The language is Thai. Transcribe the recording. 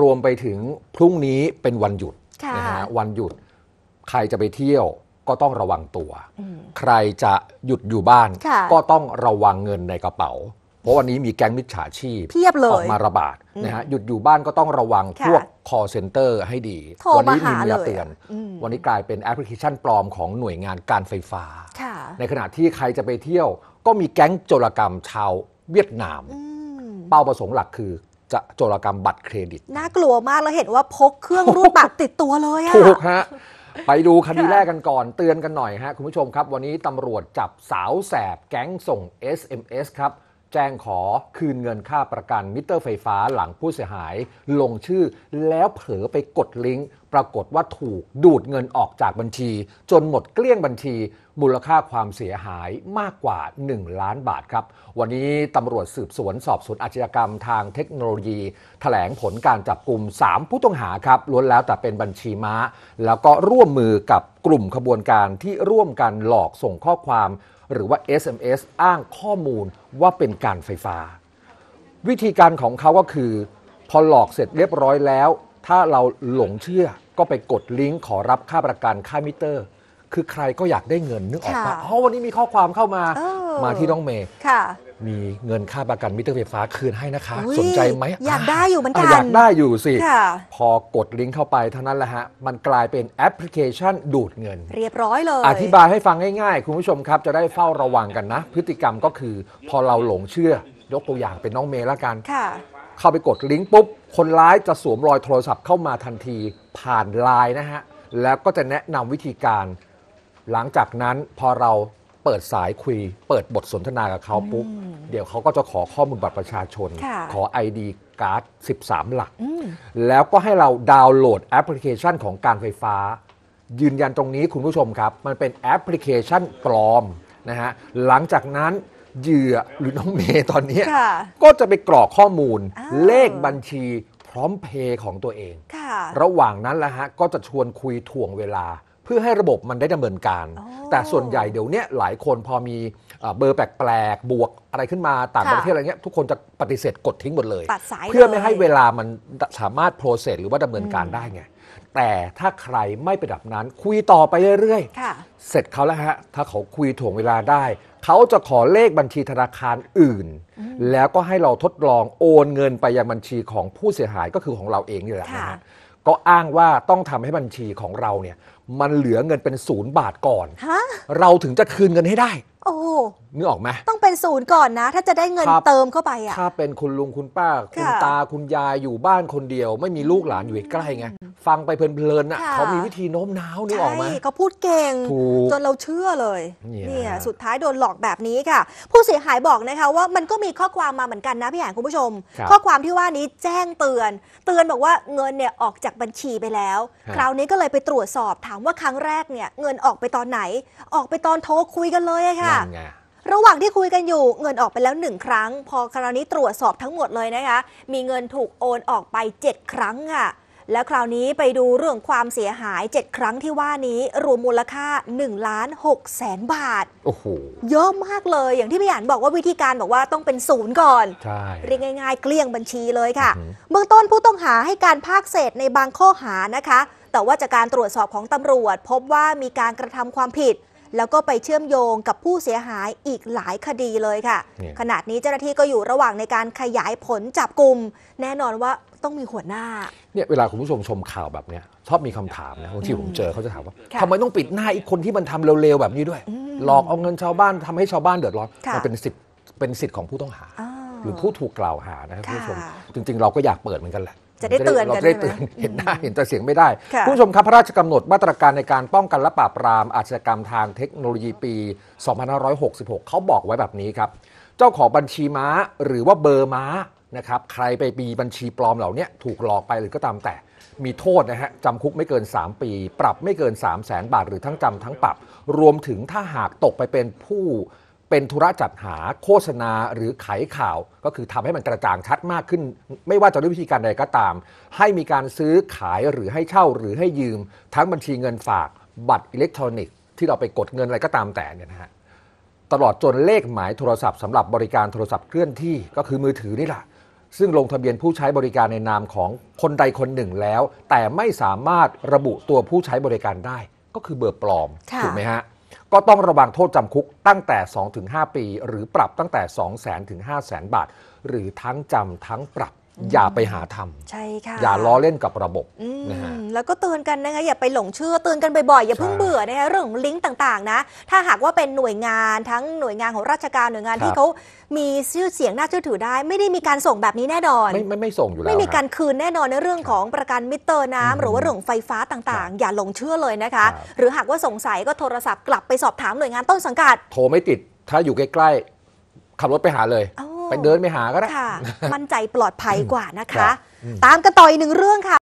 รวมไปถึงพรุ่งนี้เป็นวันหยุด นะฮะวันหยุดใครจะไปเที่ยวก็ต้องระวังตัว ใครจะหยุดอยู่บ้าน ก็ต้องระวังเงินในกระเป๋า เพราะวันนี้มีแก๊งมิจฉาชีพออกมาระบาดนะฮะหยุดอยู่บ้านก็ต้องระวังพวก call center ให้ดีวันนี้มีมาเตือน วันนี้กลายเป็นแอปพลิเคชันปลอมของหน่วยงานการไฟฟ้า ในขณะที่ใครจะไปเที่ยว ก็มีแก๊งโจรกรรมชาวเวียดนาม เป้าประสงค์หลักคือจะโจรกรรมบัตรเครดิต น่ากลัวมาก แล้วเห็นว่าพกเครื่องรูดบัตรติดตัวเลยอะถูกฮะ ไปดูคดีแรกกันก่อนเตือนกันหน่อยฮะ คุณผู้ชมครับ วันนี้ตำรวจจับสาวแสบแก๊งส่ง SMS ครับแจ้งขอคืนเงินค่าประกันมิเตอร์ไฟฟ้าหลังผู้เสียหาย ลงชื่อแล้วเผลอไปกดลิงก์ปรากฏว่าถูกดูดเงินออกจากบัญชี จนหมดเกลี้ยงบัญชี มูลค่าความเสียหายมากกว่า 1 ล้านบาทครับ วันนี้ตำรวจสืบสวนสอบสวนอาชญากรรมทางเทคโนโลยีถแถลงผลการจับกลุ่ม3 ผู้ต้องหาครับล้วนแล้วแต่เป็นบัญชีม้า แล้วก็ร่วมมือกับกลุ่มขบวนการที่ร่วมกันหลอกส่งข้อความหรือว่า SMS อ้างข้อมูลว่าเป็นการไฟฟ้า วิธีการของเขาก็คือ พอหลอกเสร็จเรียบร้อยแล้ว ถ้าเราหลงเชื่อก็ไปกดลิงก์ขอรับค่าประกันค่ามิเตอร์คือใครก็อยากได้เงินนึกออกปะเพราะวันนี้มีข้อความเข้ามา มาที่น้องเมย์ค่ะ มีเงินค่าประกัน มิเตอร์ไฟฟ้าคืนให้นะคะ สนใจไหม อยากได้อยู่เหมือนกัน อยากได้อยู่สิ พอกดลิงก์เข้าไปเท่านั้นแหละฮะ มันกลายเป็นแอปพลิเคชันดูดเงิน เรียบร้อยเลย อธิบายให้ฟังง่ายๆ คุณผู้ชมครับจะได้เฝ้าระวังกันนะ พฤติกรรมก็คือพอเราหลงเชื่อ ยกตัวอย่างเป็นน้องเมย์ละกันค่ะ เข้าไปกดลิงก์ปุ๊บ คนร้ายจะสวมรอยโทรศัพท์เข้ามาทันทีผ่านไลน์นะฮะ แล้วก็จะแนะนำวิธีการหลังจากนั้นพอเราเปิดสายคุยเปิดบทสนทนากับเขาปุ๊บเดี๋ยวเขาก็จะขอข้อมูลบัตรประชาชน ขอไอดีการ์ด13 หลัก แล้วก็ให้เราดาวน์โหลดแอปพลิเคชันของการไฟฟ้า ยืนยันตรงนี้คุณผู้ชมครับ มันเป็นแอปพลิเคชันปลอมนะฮะหลังจากนั้นเหยื่อหรือน้องเมย์ตอนนี้ ก็จะไปกรอกข้อมูลเลขบัญชีพร้อมเพย์ของตัวเองระหว่างนั้นแหละฮะก็จะชวนคุยถ่วงเวลาพื่อให้ระบบมันได้ดำเนินการ แต่ส่วนใหญ่เดี๋ยวนี้หลายคนพอมีเบอร์แปลกๆบวกอะไรขึ้นมา ต่างประเทศอะไรเงี้ยทุกคนจะปฏิเสธกดทิ้งหมดเลย เพื่อไม่ให้เวลามันสามารถโปรเซสหรือว่าดำเนินการได้ไง แต่ถ้าใครไม่ไปดับนั้นคุยต่อไปเรื่อยๆเสร็จเขาแล้วฮะ ถ้าเขาคุยถ่วงเวลาได้เขาจะขอเลขบัญชีธนาคารอื่น แล้วก็ให้เราทดลองโอนเงินไปยังบัญชีของผู้เสียหายก็คือของเราเองนี่แหละนะฮะ ก็อ้างว่าต้องทำให้บัญชีของเราเนี่ยมันเหลือเงินเป็นศูนย์บาทก่อน เราถึงจะคืนเงินให้ได้ โอ้นึกออกไหม ต้องเป็นศูนย์ก่อนนะ ถ้าจะได้เงินเติมเข้าไปอ่ะถ้าเป็นคุณลุงคุณป้า คุณตาคุณยายอยู่บ้านคนเดียว ไม่มีลูกหลานอยู่ใกล้ไง ฟังไปเพลินๆน่ะ่ะเขามีวิธีโน้มน้าวนึกออกไหมเขาพูดเก่งจนเราเชื่อเลยเนี่ยสุดท้ายโดนหลอกแบบนี้ค่ะ ผู้เสียหายบอกนะคะว่ามันก็มีข้อความมาเหมือนกันนะพี่แหงคุณผู้ชม ข้อความที่ว่านี้แจ้งเตือน เตือนบอกว่าเงินเนี่ยออกจากบัญชีไปแล้วครคราวนี้ก็เลยไปตรวจสอบถามว่าครั้งแรกเนี่ย เงินออกไปตอนไหน ออกไปตอนโทรคุยกันเลยค่ะระหว่างที่คุยกันอยู่ เงินออกไปแล้วหนึ่งครั้ง พอคราวนี้ตรวจสอบทั้งหมดเลยนะคะ มีเงินถูกโอนออกไป 7 ครั้งค่ะแล้วคราวนี้ไปดูเรื่องความเสียหาย 7 ครั้งที่ว่านี้รวมมูลค่า1ล้าน6แสนบาท โอ้โหเยอะมากเลยอย่างที่พี่หยานบอกว่าวิธีการบอกว่าต้องเป็นศูนย์ก่อน ใช่ เรียกง่ายๆเกลี้ยงบัญชีเลยค่ะ เบื้องต้นผู้ต้องหาให้การภาคเศษในบางข้อหานะคะ แต่ว่าจากการตรวจสอบของตำรวจพบว่ามีการกระทำความผิดแล้วก็ไปเชื่อมโยงกับผู้เสียหายอีกหลายคดีเลยค่ะขนาดนี้เจ้าหน้าที่ก็อยู่ระหว่างในการขยายผลจับกลุ่มแน่นอนว่าต้องมีหัวหน้า เนี่ยเวลาคุณผู้ชมชมข่าวแบบเนี้ยชอบมีคำถามนะบางทีผมเจอเขาจะถามว่าทำไมต้องปิดหน้าอีกคนที่มันทำเร็วๆแบบนี้ด้วย หลอกเอาเงินชาวบ้านทำให้ชาวบ้านเดือดร้อนมันเป็นสิทธิ์เป็นสิทธิ์ของผู้ต้องหาหรือผู้ถูกกล่าวหานะครับคุณผู้ชมจริง ๆ เราก็อยากเปิดเหมือนกันแหละจะได้เตือนกันเราได้เตือนเห็นหน้าเห็นแต่เสียงไม่ได้ ผู้ชมครับ พระราชกำหนดมาตรการในการป้องกันและปราบปราม อาชญากรรมทางเทคโนโลยีปี2566 เขาบอกไว้แบบนี้ครับ เจ้าของบัญชีม้าหรือว่าเบอร์ม้านะครับ ใครไปปีบัญชีปลอมเหล่านี้ถูกหลอกไปหรือก็ตามแต่มีโทษนะฮะจำคุกไม่เกิน 3 ปี ปรับไม่เกิน 3 0 0แสนบาทหรือทั้งจำทั้งปรับรวมถึงถ้าหากตกไปเป็นผู้เป็นธุระจัดหาโฆษณาหรือขายข่าวก็คือทำให้มันกระจ่างชัดมากขึ้น ไม่ว่าจะด้วยวิธีการใดก็ตาม ให้มีการซื้อขายหรือให้เช่าหรือให้ยืม ทั้งบัญชีเงินฝาก บัตรอิเล็กทรอนิกส์ที่เราไปกดเงินอะไรก็ตามแต่เนี่ยนะฮะตลอดจนเลขหมายโทรศัพท์สำหรับบริการโทรศัพท์เคลื่อนที่ก็คือมือถือนี่แหละซึ่งลงทะเบียนผู้ใช้บริการในนามของคนใดคนหนึ่งแล้ว แต่ไม่สามารถระบุตัวผู้ใช้บริการได้ ก็คือเบอร์ปลอมถูกไหมฮะก็ต้องระวังโทษจำคุกตั้งแต่2-5ปี หรือปรับตั้งแต่ 2 0 0 0 0 0ถึง5 0 0 0 0 0 บาท หรือทั้งจำทั้งปรับอย่าไปหาทำใช่ค่ะ อย่าล้อเล่นกับระบบนะฮะแล้วก็เตือนกันนะคะอย่าไปหลงเชื่อเตือนกันบ่อยๆอย่าเพิ่งเบื่อนะคะเรื่องลิงก์ต่างๆ นะ ถ้าหากว่าเป็นหน่วยงานทั้งหน่วยงานของราชการหน่วยงานที่เขามีชื่อเสียงน่าเชื่อถือได้ ไม่ได้มีการส่งแบบนี้แน่นอนไม่ไม่ไม่ส่งอยู่แล้วไม่มีการคืนแน่นอนในเรื่องของประกันมิเตอร์น้ำ หรือว่าเรื่องไฟฟ้าต่างๆ อย่าหลงเชื่อเลยนะคะหรือหากว่าสงสัยก็โทรศัพท์กลับไปสอบถามหน่วยงานต้นสังกัด โทรไม่ติดถ้าอยู่ใกล้ๆขับรถไปหาเลยไปเดินไปหาก็ได้มั่นใจปลอดภัยกว่านะคะ ตามกันต่ออีกหนึ่งเรื่องค่ะ